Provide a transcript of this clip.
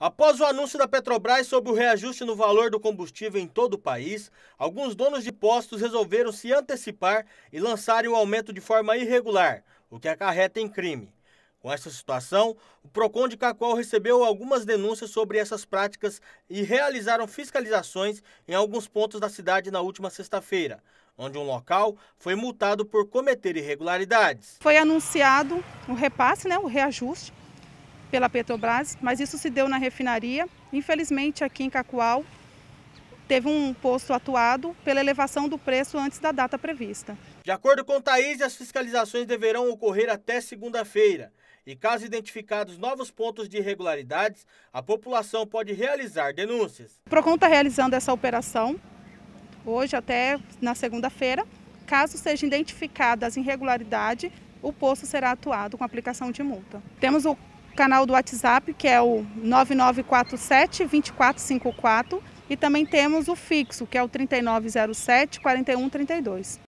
Após o anúncio da Petrobras sobre o reajuste no valor do combustível em todo o país, alguns donos de postos resolveram se antecipar e lançarem o aumento de forma irregular, o que acarreta em crime. Com essa situação, o Procon de Cacoal recebeu algumas denúncias sobre essas práticas e realizaram fiscalizações em alguns pontos da cidade na última sexta-feira, onde um local foi multado por cometer irregularidades. Foi anunciado o repasse, né, o reajuste pela Petrobras, mas isso se deu na refinaria. Infelizmente, aqui em Cacoal, teve um posto atuado pela elevação do preço antes da data prevista. De acordo com Thaís, as fiscalizações deverão ocorrer até segunda-feira. E caso identificados novos pontos de irregularidades, a população pode realizar denúncias. O PROCON está realizando essa operação hoje até na segunda-feira. Caso seja identificada irregularidades, o posto será atuado com aplicação de multa. Temos o canal do WhatsApp, que é o 9947 2454, e também temos o fixo, que é o 3907 4132.